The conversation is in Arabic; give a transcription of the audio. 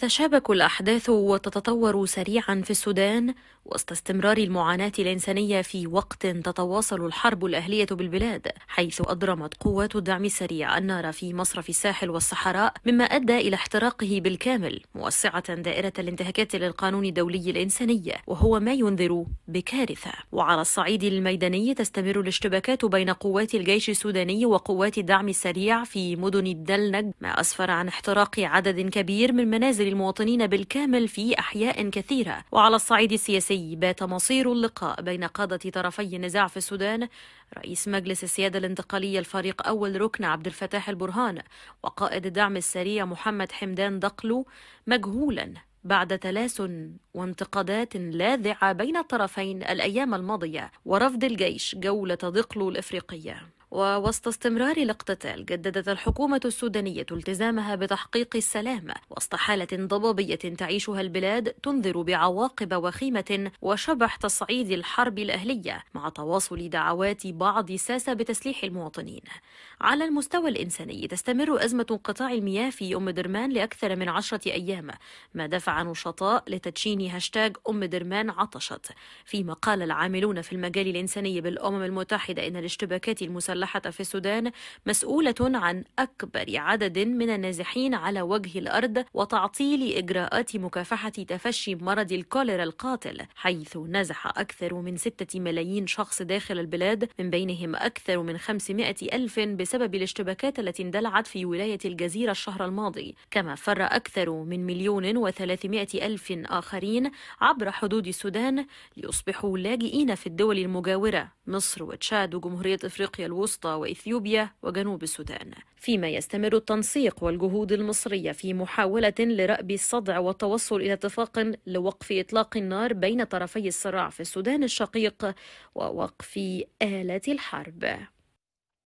تتشابك الأحداث وتتطور سريعا في السودان وسط استمرار المعاناة الإنسانية في وقت تتواصل الحرب الأهلية بالبلاد حيث أضرمت قوات الدعم السريع النار في مصرف الساحل والصحراء مما أدى إلى احتراقه بالكامل موسعة دائرة الانتهاكات للقانون الدولي الإنساني وهو ما ينذر بكارثة وعلى الصعيد الميداني تستمر الاشتباكات بين قوات الجيش السوداني وقوات الدعم السريع في مدن الدلنج ما أسفر عن احتراق عدد كبير من منازل المواطنين بالكامل في أحياء كثيرة وعلى الصعيد السياسي بات مصير اللقاء بين قادة طرفي النزاع في السودان رئيس مجلس السيادة الانتقالية الفريق أول ركن عبد الفتاح البرهان وقائد الدعم السريع محمد حمدان دقلو مجهولا بعد تلاسن وانتقادات لاذعة بين الطرفين الأيام الماضية ورفض الجيش جولة دقلو الإفريقية ووسط استمرار الاقتتال جددت الحكومة السودانية التزامها بتحقيق السلام وسط حالة ضبابية تعيشها البلاد تنذر بعواقب وخيمة وشبح تصعيد الحرب الأهلية مع تواصل دعوات بعض ساسة بتسليح المواطنين على المستوى الإنساني تستمر أزمة انقطاع المياه في أم درمان لأكثر من عشرة أيام ما دفع نشطاء لتدشين هاشتاج أم درمان عطشت فيما قال العاملون في المجال الإنساني بالأمم المتحدة إن الاشتباكات المسلحة المسلحة في السودان مسؤولة عن أكبر عدد من النازحين على وجه الأرض وتعطيل إجراءات مكافحة تفشي مرض الكوليرا القاتل حيث نزح أكثر من 6 ملايين شخص داخل البلاد من بينهم أكثر من 500 ألف بسبب الاشتباكات التي اندلعت في ولاية الجزيرة الشهر الماضي كما فر أكثر من مليون وثلاثمائة ألف آخرين عبر حدود السودان ليصبحوا لاجئين في الدول المجاورة مصر وتشاد وجمهورية إفريقيا الوسطى الوسطى وإثيوبيا وجنوب السودان فيما يستمر التنسيق والجهود المصرية في محاولة لرأب الصدع والتوصل إلى اتفاق لوقف إطلاق النار بين طرفي الصراع في السودان الشقيق ووقف آلة الحرب